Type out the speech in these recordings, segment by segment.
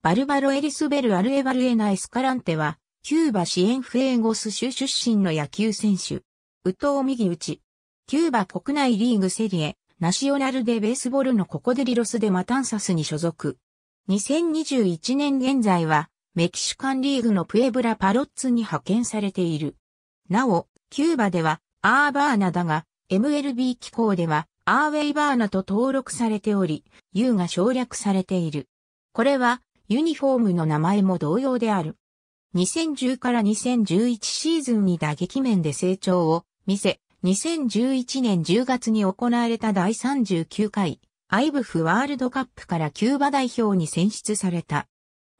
バルバロ・エリスベル・アルエバルエナ・エスカランテは、キューバ支援フエーゴス州出身の野球選手。ウトウ右打ち。キューバ国内リーグセリエ、ナショナルデ・ベースボールのココデリロスでマタンサスに所属。2021年現在は、メキシカンリーグのプエブラパロッツに派遣されている。なお、キューバでは、アーバーナだが、MLB 機構では、アーウェイバーナと登録されており、U が省略されている。これは、ユニフォームの名前も同様である。2010から2011シーズンに打撃面で成長を見せ、2011年10月に行われた第39回、アイブフワールドカップからキューバ代表に選出された。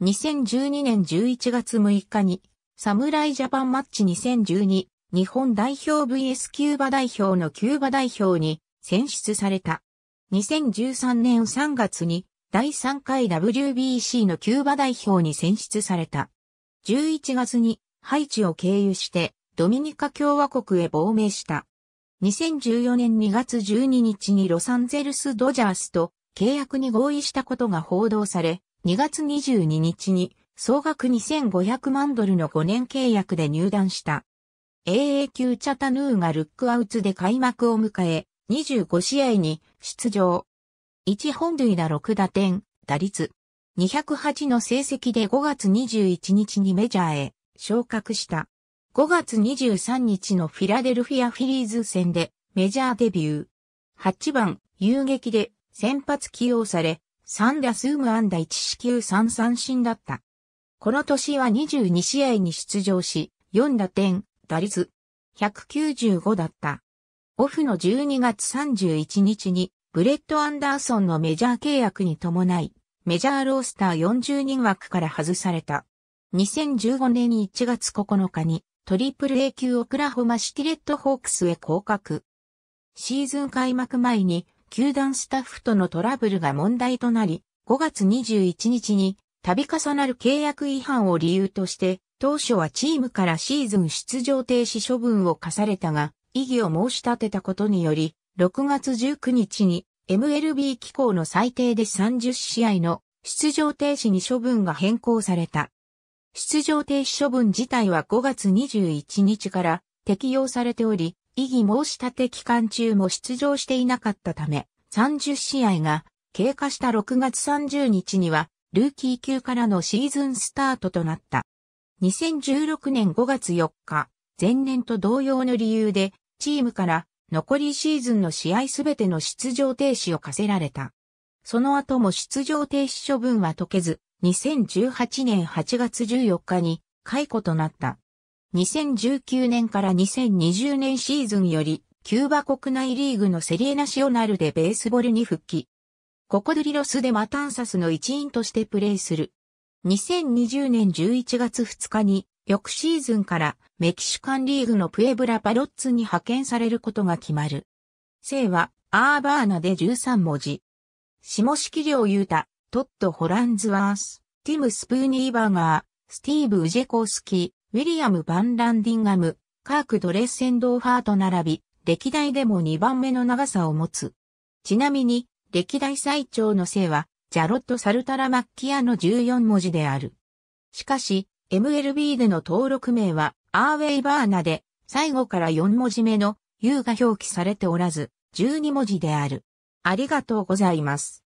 2012年11月6日に、サムライジャパンマッチ2012、日本代表 VS キューバ代表のキューバ代表に選出された。2013年3月に第3回 WBC のキューバ代表に選出された。11月にハイチを経由してドミニカ共和国へ亡命した。2014年2月12日にロサンゼルスドジャースと契約に合意したことが報道され、2月22日に総額2500万ドルの5年契約で入団した。AA 級チャタヌーがルックアウツで開幕を迎え、25試合に出場。1本塁打6打点、打率208の成績で5月21日にメジャーへ昇格した。5月23日のフィラデルフィアフィリーズ戦でメジャーデビュー。8番、遊撃で先発起用され、3打数無安打1四球3三振だった。この年は22試合に出場し、4打点、打率195だった。オフの12月31日にブレッド・アンダーソンのメジャー契約に伴い、メジャーロースター40人枠から外された。2015年1月9日に、トリプル A 級オクラホマシティレッドホークスへ降格。シーズン開幕前に、球団スタッフとのトラブルが問題となり、5月21日に、度重なる契約違反を理由として、当初はチームからシーズン出場停止処分を課されたが、異議を申し立てたことにより、6月19日に MLB 機構の最低で30試合の出場停止に処分が変更された。出場停止処分自体は5月21日から適用されており、異議申し立て期間中も出場していなかったため、30試合が経過した6月30日には、ルーキー級からのシーズンスタートとなった。2016年5月4日、前年と同様の理由で、チームから残りシーズンの試合すべての出場停止を課せられた。その後も出場停止処分は解けず、2018年8月14日に解雇となった。2019年から2020年シーズンより、キューバ国内リーグのセリエナシオナルでベースボールに復帰。ココドリロスでマタンサスの一員としてプレーする。2020年11月2日に翌シーズンからメキシカンリーグのプエブラパロッツに派遣されることが決まる。姓はアーバーナで13文字。下式量ユータ、トット・ホランズワース、ティム・スプーニーバーガー、スティーブ・ウジェコースキー、ウィリアム・バン・ランディンガム、カーク・ドレッセンドーファーと並び、歴代でも2番目の長さを持つ。ちなみに、歴代最長の姓は、ジャロット・サルタラ・マッキアの14文字である。しかし、MLB での登録名はアーウェイバーナで、最後から4文字目の U が表記されておらず、12文字である。ありがとうございます。